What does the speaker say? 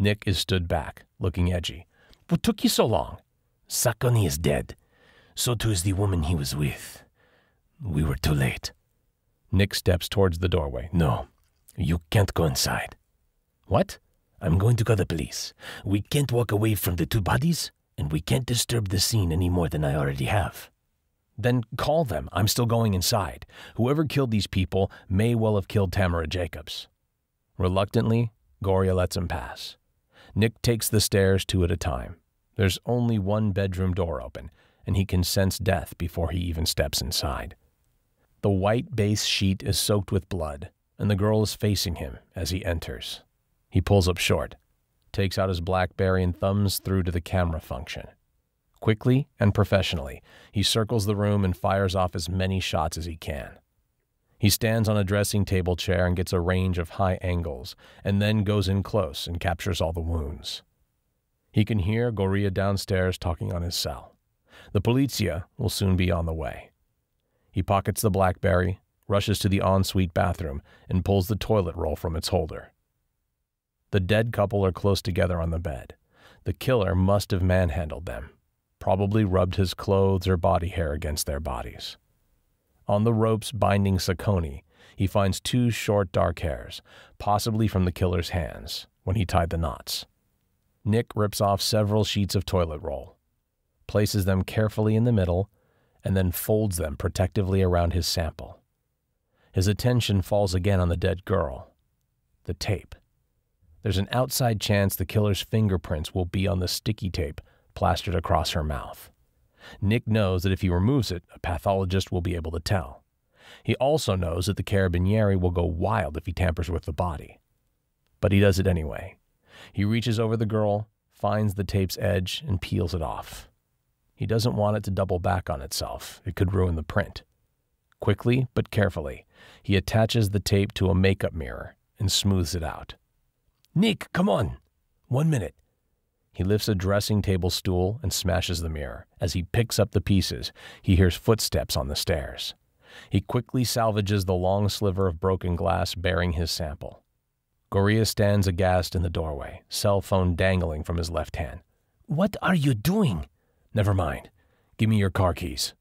Nick is stood back, looking edgy. What took you so long? Sakoni is dead. So too is the woman he was with. We were too late. Nick steps towards the doorway. No, you can't go inside. What? I'm going to call the police. We can't walk away from the two bodies, and we can't disturb the scene any more than I already have. Then call them. I'm still going inside. Whoever killed these people may well have killed Tamara Jacobs. Reluctantly, Goria lets him pass. Nick takes the stairs two at a time. There's only one bedroom door open, and he can sense death before he even steps inside. The white base sheet is soaked with blood, and the girl is facing him as he enters. He pulls up short, takes out his Blackberry, and thumbs through to the camera function. Quickly and professionally, he circles the room and fires off as many shots as he can. He stands on a dressing table chair and gets a range of high angles, and then goes in close and captures all the wounds. He can hear Goria downstairs talking on his cell. The polizia will soon be on the way. He pockets the Blackberry, rushes to the ensuite bathroom, and pulls the toilet roll from its holder. The dead couple are close together on the bed. The killer must have manhandled them, probably rubbed his clothes or body hair against their bodies. On the ropes binding Sakoni, he finds two short dark hairs, possibly from the killer's hands, when he tied the knots. Nick rips off several sheets of toilet roll, places them carefully in the middle, and then folds them protectively around his sample. His attention falls again on the dead girl, the tape. There's an outside chance the killer's fingerprints will be on the sticky tape plastered across her mouth. Nick knows that if he removes it, a pathologist will be able to tell. He also knows that the carabinieri will go wild if he tampers with the body. But he does it anyway. He reaches over the girl, finds the tape's edge, and peels it off. He doesn't want it to double back on itself, it could ruin the print. Quickly but carefully, he attaches the tape to a makeup mirror and smooths it out. Nick, come on! One minute. He lifts a dressing table stool and smashes the mirror. As he picks up the pieces, he hears footsteps on the stairs. He quickly salvages the long sliver of broken glass bearing his sample. Gorilla stands aghast in the doorway, cell phone dangling from his left hand. What are you doing? Never mind. Give me your car keys.